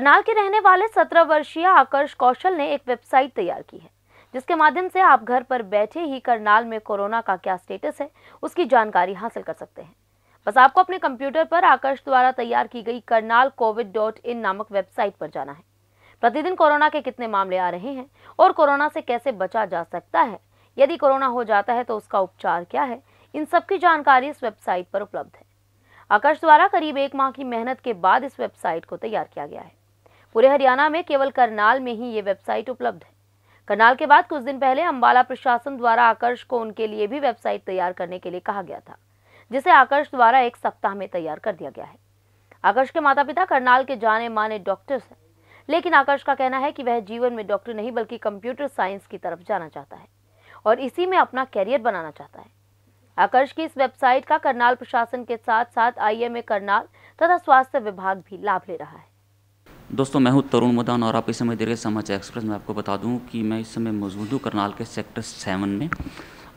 करनाल के रहने वाले सत्रह वर्षीय आकर्ष कौशल ने एक वेबसाइट तैयार की है जिसके माध्यम से आप घर पर बैठे ही करनाल में कोरोना का क्या स्टेटस है उसकी जानकारी हासिल कर सकते हैं बस आपको अपने कंप्यूटर पर आकर्ष द्वारा तैयार की गई करनाल कोविड डॉट इन नामक वेबसाइट पर जाना है प्रतिदिन कोरोना के कितने मामले आ रहे हैं और कोरोना से कैसे बचा जा सकता है यदि कोरोना हो जाता है तो उसका उपचार क्या है इन सब की जानकारी इस वेबसाइट पर उपलब्ध है आकर्ष द्वारा करीब एक माह की मेहनत के बाद इस वेबसाइट को तैयार किया गया है पूरे हरियाणा में केवल करनाल में ही ये वेबसाइट उपलब्ध है करनाल के बाद कुछ दिन पहले अम्बाला प्रशासन द्वारा आकर्ष को उनके लिए भी वेबसाइट तैयार करने के लिए कहा गया था जिसे आकर्ष द्वारा एक सप्ताह में तैयार कर दिया गया है आकर्ष के माता पिता करनाल के जाने माने डॉक्टर्स हैं लेकिन आकर्ष का कहना है कि वह जीवन में डॉक्टर नहीं बल्कि कंप्यूटर साइंस की तरफ जाना चाहता है और इसी में अपना कैरियर बनाना चाहता है आकर्ष की इस वेबसाइट का करनाल प्रशासन के साथ साथ आईएमए करनाल तथा स्वास्थ्य विभाग भी लाभ ले रहा है दोस्तों मैं हूं तरुण मदान और आप इस समय देख समाचार एक्सप्रेस में आपको बता दूं कि मैं इस समय मौजूद हूं करनाल के सेक्टर सेवन में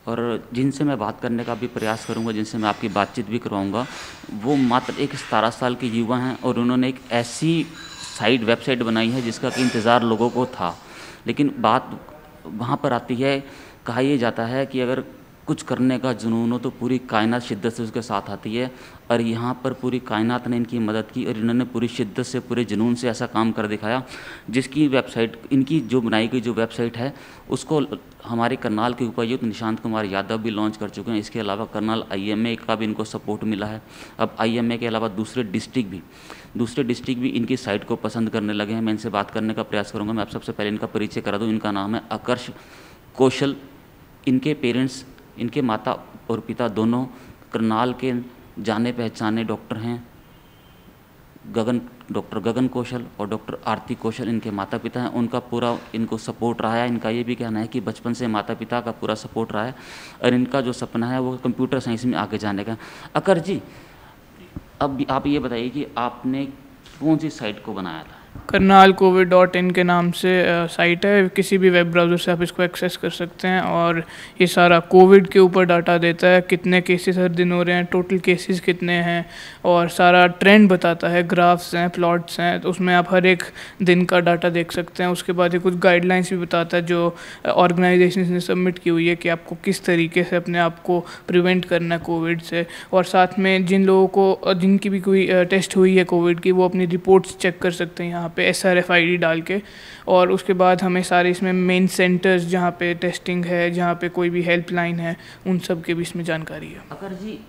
और जिनसे मैं बात करने का भी प्रयास करूंगा जिनसे मैं आपकी बातचीत भी करवाऊंगा वो मात्र एक सतारह साल के युवा हैं और उन्होंने एक ऐसी साइट वेबसाइट बनाई है जिसका कि इंतज़ार लोगों को था लेकिन बात वहाँ पर आती है कहा यह जाता है कि अगर कुछ करने का जुनून हो तो पूरी कायनात शिद्दत से उसके साथ आती है और यहाँ पर पूरी कायनात ने इनकी मदद की और इन्होंने पूरी शिद्दत से पूरे जुनून से ऐसा काम कर दिखाया जिसकी वेबसाइट इनकी जो बनाई गई जो वेबसाइट है उसको हमारे करनाल के उपायुक्त निशांत कुमार यादव भी लॉन्च कर चुके हैं इसके अलावा करनाल आई का भी इनको सपोर्ट मिला है अब आई के अलावा दूसरे डिस्ट्रिक्ट भी दूसरे डिस्ट्रिक्ट भी इनकी साइट को पसंद करने लगे हैं मैं इनसे बात करने का प्रयास करूँगा मैं आप सबसे पहले इनका परिचय करा दूँ इनका नाम है आकर्ष कौशल इनके पेरेंट्स इनके माता और पिता दोनों करनाल के जाने पहचाने डॉक्टर हैं गगन डॉक्टर गगन कौशल और डॉक्टर आरती कौशल इनके माता पिता हैं उनका पूरा इनको सपोर्ट रहा है इनका ये भी कहना है कि बचपन से माता पिता का पूरा सपोर्ट रहा है और इनका जो सपना है वो कंप्यूटर साइंस में आगे जाने का अकर जी अब आप ये बताइए कि आपने कौन सी साइट को बनाया था करनाल कोविड डॉट इन के नाम से साइट है किसी भी वेब ब्राउज़र से आप इसको एक्सेस कर सकते हैं और ये सारा कोविड के ऊपर डाटा देता है कितने केसेस हर दिन हो रहे हैं टोटल केसेस कितने हैं और सारा ट्रेंड बताता है ग्राफ्स हैं प्लॉट्स हैं तो उसमें आप हर एक दिन का डाटा देख सकते हैं उसके बाद ये कुछ गाइडलाइंस भी बताता है जो ऑर्गेनाइजेशन ने सबमिट की हुई है कि आपको किस तरीके से अपने आप को प्रिवेंट करना है कोविड से और साथ में जिन लोगों को जिनकी भी कोई टेस्ट हुई है कोविड की वो अपनी रिपोर्ट्स चेक कर सकते हैं यहाँ यहाँ पे S R F I D डाल के और उसके बाद हमें सारे इसमें मेन सेंटर्स जहाँ पे टेस्टिंग है जहाँ पे कोई भी हेल्पलाइन है उन सब के भी इसमें जानकारी है अगर जी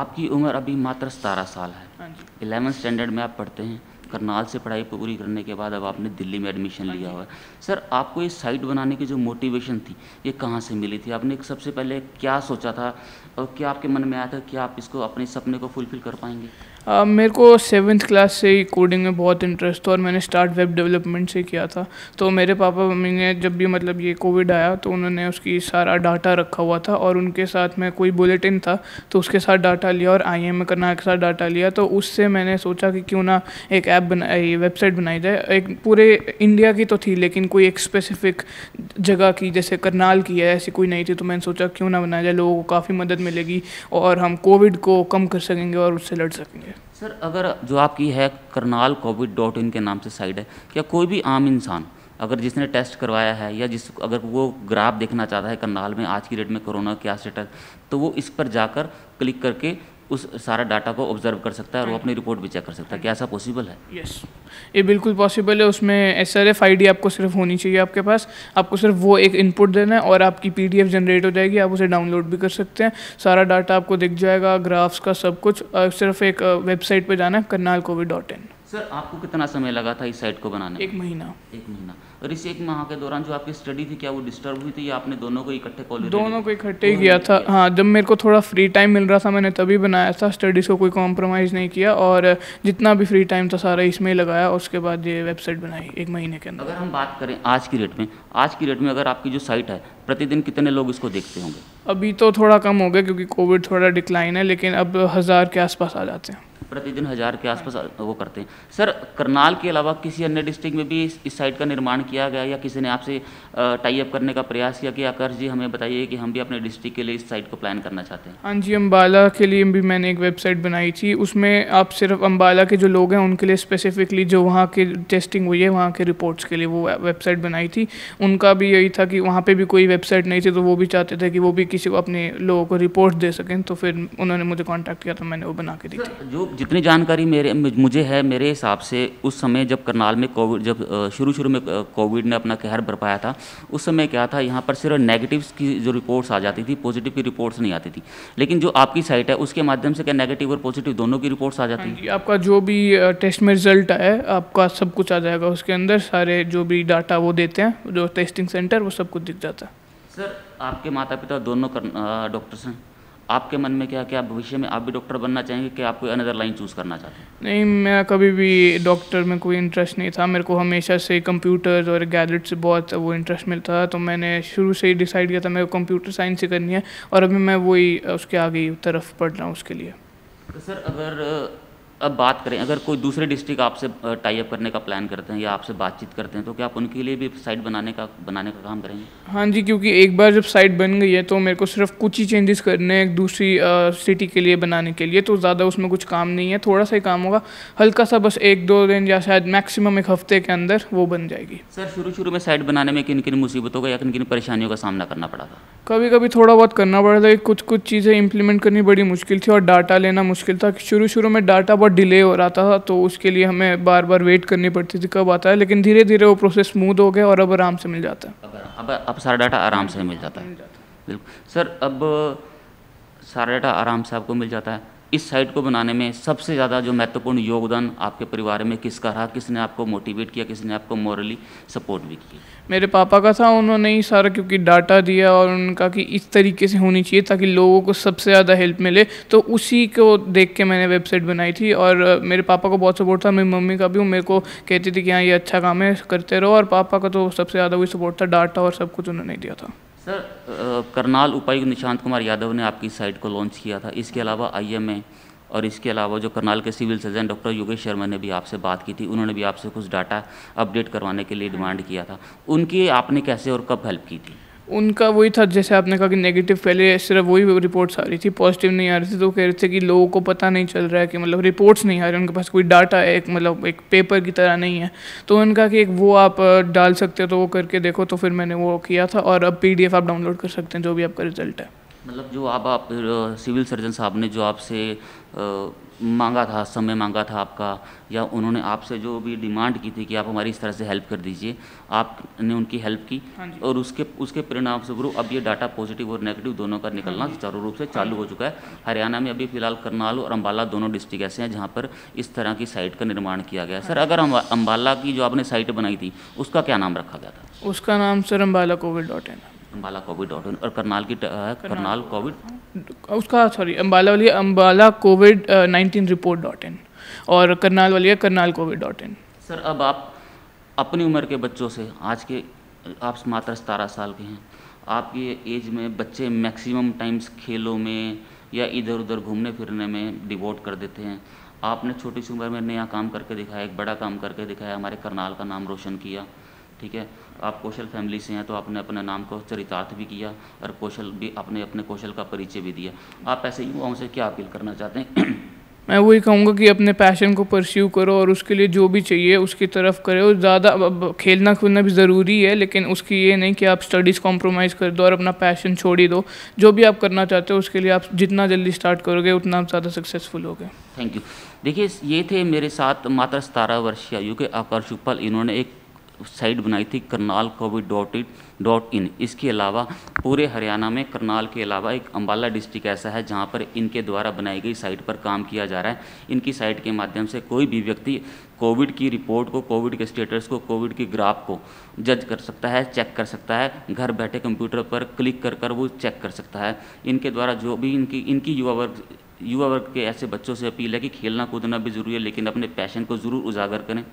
आपकी उम्र अभी मात्र सतारह साल है हाँ इलेवन स्टैंडर्ड में आप पढ़ते हैं करनाल से पढ़ाई पूरी करने के बाद अब आपने दिल्ली में एडमिशन हाँ लिया हुआ है सर आपको ये साइट बनाने की जो मोटिवेशन थी ये कहाँ से मिली थी आपने सबसे पहले क्या सोचा था और क्या आपके मन में आया था कि आप इसको अपने सपने को फुलफिल कर पाएंगे मेरे को सेवन्थ क्लास से ही कोडिंग में बहुत इंटरेस्ट था और मैंने स्टार्ट वेब डेवलपमेंट से किया था तो मेरे पापा मम्मी ने जब भी मतलब ये कोविड आया तो उन्होंने उसकी सारा डाटा रखा हुआ था और उनके साथ में कोई बुलेटिन था तो उसके साथ डाटा लिया और आई एम करना के साथ डाटा लिया तो उससे मैंने सोचा कि क्यों ना एक ऐप बनाई वेबसाइट बनाई जाए एक पूरे इंडिया की तो थी लेकिन कोई एक स्पेसिफिक जगह की जैसे करनाल की है ऐसी कोई नहीं थी तो मैंने सोचा क्यों ना बनाया जाए लोगों को काफ़ी मदद मिलेगी और हम कोविड को कम कर सकेंगे और उससे लड़ सकेंगे सर अगर जो आपकी है करनाल कोविड डॉट इन के नाम से साइट है क्या कोई भी आम इंसान अगर जिसने टेस्ट करवाया है या जिस अगर वो ग्राफ देखना चाहता है करनाल में आज की डेट में कोरोना क्या स्टेटस तो वो इस पर जाकर क्लिक करके उस सारा डाटा को ऑब्जर्व कर सकता है और वो अपनी रिपोर्ट भी चेक कर सकता है क्या ऐसा पॉसिबल है यस ये बिल्कुल पॉसिबल है उसमें S R F I D आपको सिर्फ होनी चाहिए आपके पास आपको सिर्फ वो एक इनपुट देना है और आपकी पी डी एफ जनरेट हो जाएगी आप उसे डाउनलोड भी कर सकते हैं सारा डाटा आपको दिख जाएगा ग्राफ्स का सब कुछ सिर्फ एक वेबसाइट पर जाना है Karnal covid dot in sir आपको कितना समय लगा था इस साइट को बनाने एक महीना एक महीना और इस एक माह के दौरान जो आपकी स्टडी थी क्या वो डिस्टर्ब हुई थी या आपने दोनों को इकट्ठे कॉलेज दोनों को इकट्ठे ही किया था हाँ जब मेरे को थोड़ा फ्री टाइम मिल रहा था मैंने तभी बनाया था स्टडीज़ को कोई कॉम्प्रोमाइज़ नहीं किया और जितना भी फ्री टाइम था सारा इसमें लगाया उसके बाद ये वेबसाइट बनाई एक महीने के अंदर अगर हम बात करें आज की डेट में आज की डेट में अगर आपकी जो साइट है प्रतिदिन कितने लोग इसको देखते होंगे अभी तो थोड़ा कम हो गया क्योंकि कोविड थोड़ा डिक्लाइन है लेकिन अब हज़ार के आसपास आ जाते हैं प्रतिदिन हज़ार के आसपास वो करते हैं सर करनाल के अलावा किसी अन्य डिस्ट्रिक्ट में भी इस साइड का निर्माण किया गया या किसी ने आपसे टाई अप करने का प्रयास किया कि आकर्ष जी हमें बताइए कि हम भी अपने डिस्ट्रिक्ट के लिए इस साइट को प्लान करना चाहते हैं हाँ जी अम्बाला के लिए भी मैंने एक वेबसाइट बनाई थी उसमें आप सिर्फ अम्बाला के जो लोग हैं उनके लिए स्पेसिफिकली जो वहाँ की टेस्टिंग हुई है वहाँ के रिपोर्ट्स के लिए वो वेबसाइट बनाई थी उनका भी यही था कि वहाँ पर भी कोई वेबसाइट नहीं थी तो वो भी चाहते थे कि वो भी किसी को अपने लोगों को रिपोर्ट दे सकें तो फिर उन्होंने मुझे कांटेक्ट किया तो मैंने वो बना के दी थी जो जितनी जानकारी मेरे मुझे है मेरे हिसाब से उस समय जब करनाल में कोविड जब शुरू शुरू में कोविड ने अपना कहर बरपाया था उस समय क्या था यहाँ पर सिर्फ नेगेटिव की जो रिपोर्ट्स आ जाती थी पॉजिटिव की रिपोर्ट्स नहीं आती थी लेकिन जो आपकी साइट है उसके माध्यम से क्या नेगेटिव और पॉजिटिव दोनों की रिपोर्ट्स आ जाती थी हाँ आपका जो भी टेस्ट में रिजल्ट आया आपका सब कुछ आ जाएगा उसके अंदर सारे जो भी डाटा वो देते हैं जो टेस्टिंग सेंटर वो सब कुछ दिख जाता है सर आपके माता पिता दोनों कर डॉक्टर्स हैं आपके मन में क्या क्या भविष्य में आप भी डॉक्टर बनना चाहेंगे कि आप कोई अनदर लाइन चूज़ करना चाहते हैं नहीं मेरा कभी भी डॉक्टर में कोई इंटरेस्ट नहीं था मेरे को हमेशा से कंप्यूटर्स और गैजेट से बहुत वो इंटरेस्ट मिलता था तो मैंने शुरू से ही डिसाइड किया था मेरे को कंप्यूटर साइंस ही करनी है और अभी मैं वही उसके आगे तरफ पढ़ रहा हूँ उसके लिए तो सर अगर अब बात करें अगर कोई दूसरे डिस्ट्रिक्ट आपसे टाई अप करने का प्लान करते हैं या आपसे बातचीत करते हैं तो क्या आप उनके लिए भी साइट बनाने का बनाने का काम करेंगे हाँ जी क्योंकि एक बार जब साइट बन गई है तो मेरे को सिर्फ कुछ ही चेंजेस करने हैं दूसरी सिटी के लिए बनाने के लिए तो ज़्यादा उसमें कुछ काम नहीं है थोड़ा सा ही काम होगा हल्का सा बस एक दो दिन या शायद मैक्सिमम एक हफ्ते के अंदर वो बन जाएगी सर शुरू शुरू में साइट बनाने में किन किन मुसीबतों का या किन किन परेशानियों का सामना करना पड़ा था कभी कभी थोड़ा बहुत करना पड़ा था कुछ कुछ चीज़ें इंप्लीमेंट करनी बड़ी मुश्किल थी और डाटा लेना मुश्किल था शुरू शुरू में डाटा बार डिले हो रहा था तो उसके लिए हमें बार बार वेट करनी पड़ती थी कब आता है लेकिन धीरे धीरे वो प्रोसेस स्मूथ हो गया और अब आराम से मिल जाता है अब अब सारा डाटा आराम से मिल जाता है बिल्कुल सर अब सारा डाटा आराम से आपको मिल जाता है इस साइट को बनाने में सबसे ज़्यादा जो महत्वपूर्ण योगदान आपके परिवार में किसका रहा किसने आपको मोटिवेट किया किसने आपको मॉरली सपोर्ट भी किया मेरे पापा का था उन्होंने ही सारा क्योंकि डाटा दिया और उनका कि इस तरीके से होनी चाहिए ताकि लोगों को सबसे ज़्यादा हेल्प मिले तो उसी को देख के मैंने वेबसाइट बनाई थी और मेरे पापा को बहुत सपोर्ट था मेरी मम्मी का भी मेरे को कहती थी कि हाँ ये अच्छा काम है करते रहो और पापा का तो सबसे ज़्यादा वही सपोर्ट था डाटा और सब कुछ उन्होंने दिया था सर करनाल उपायुक्त निशांत कुमार यादव ने आपकी साइट को लॉन्च किया था इसके अलावा आईएमए और इसके अलावा जो करनाल के civil surgeon doctor Yogesh Sharma ने भी आपसे बात की थी उन्होंने भी आपसे कुछ डाटा अपडेट करवाने के लिए डिमांड किया था उनकी आपने कैसे और कब हेल्प की थी उनका वही था जैसे आपने कहा कि नेगेटिव पहले सिर्फ वही रिपोर्ट्स आ रही थी पॉजिटिव नहीं आ रही थी तो कह रहे थे कि लोगों को पता नहीं चल रहा है कि मतलब रिपोर्ट्स नहीं आ रही उनके पास कोई डाटा है एक मतलब एक पेपर की तरह नहीं है तो उनका कि एक वो आप डाल सकते हो तो वो करके देखो तो फिर मैंने वो किया था और अब पी आप डाउनलोड कर सकते हैं जो भी आपका रिजल्ट है मतलब जो आप आप सिविल सर्जन साहब ने जो आपसे मांगा था समय मांगा था आपका या उन्होंने आपसे जो भी डिमांड की थी कि आप हमारी इस तरह से हेल्प कर दीजिए आपने उनकी हेल्प की हाँ और उसके उसके परिणाम से गुरु अब ये डाटा पॉजिटिव और नेगेटिव दोनों का निकलना हाँ चारों रूप से हाँ चालू हो चुका है हरियाणा में अभी फिलहाल करनाल और अम्बाला दोनों डिस्ट्रिक्ट ऐसे हैं जहाँ पर इस तरह की साइट का निर्माण किया गया सर अगर अम्बाला की जो आपने साइट बनाई थी उसका क्या नाम रखा गया था उसका नाम sir Ambala covid dot in Ambala covid dot in और करनाल की करनाल कोविड हाँ। उसका सॉरी अम्बाला वाली Ambala covid nineteen report dot in और करनाल वाली है Karnal covid dot in sir अब आप अपनी उम्र के बच्चों से आज के आप मात्र सतारह साल के हैं आपकी एज में बच्चे मैक्सिमम टाइम्स खेलों में या इधर उधर घूमने फिरने में डिवोट कर देते हैं आपने छोटी सी उम्र में नया काम करके दिखाया एक बड़ा काम करके दिखाया हमारे करनाल का नाम रोशन किया ठीक है आप कौशल फैमिली से हैं तो आपने अपने नाम को चरितार्थ भी किया और कौशल भी अपने अपने कौशल का परिचय भी दिया आप ऐसे युवाओं से क्या अपील करना चाहते हैं मैं वही कहूँगा कि अपने पैशन को परस्यू करो और उसके लिए जो भी चाहिए उसकी तरफ करो ज़्यादा खेलना कूदना भी ज़रूरी है लेकिन उसकी ये नहीं कि आप स्टडीज़ कॉम्प्रोमाइज़ कर दो और अपना पैशन छोड़ ही दो जो भी आप करना चाहते हो उसके लिए आप जितना जल्दी स्टार्ट करोगे उतना आप ज़्यादा सक्सेसफुल होगे थैंक यू देखिए ये थे मेरे साथ मात्र सतारह वर्षीय आयु के आकर्षुपल इन्होंने एक साइट बनाई थी Karnal covid dot it dot in इसके अलावा पूरे हरियाणा में करनाल के अलावा एक अम्बाला डिस्ट्रिक्ट ऐसा है जहाँ पर इनके द्वारा बनाई गई साइट पर काम किया जा रहा है इनकी साइट के माध्यम से कोई भी व्यक्ति कोविड की रिपोर्ट को कोविड के स्टेटस को कोविड की ग्राफ को जज कर सकता है चेक कर सकता है घर बैठे कंप्यूटर पर क्लिक कर कर वो चेक कर सकता है इनके द्वारा जो भी इनकी इनकी युवा वर्ग युवा वर्ग के ऐसे बच्चों से अपील है कि खेलना कूदना भी ज़रूरी है लेकिन अपने पैशन को ज़रूर उजागर करें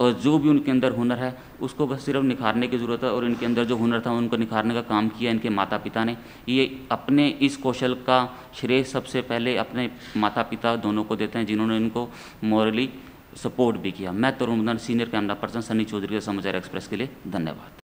और जो भी उनके अंदर हुनर है उसको बस सिर्फ निखारने की ज़रूरत है और इनके अंदर जो हुनर था उनको निखारने का काम किया इनके माता पिता ने ये अपने इस कौशल का श्रेय सबसे पहले अपने माता पिता दोनों को देते हैं जिन्होंने इनको मॉरली सपोर्ट भी किया मैं Tarun senior camera person Sunny Chaudhary का समाचार एक्सप्रेस के लिए धन्यवाद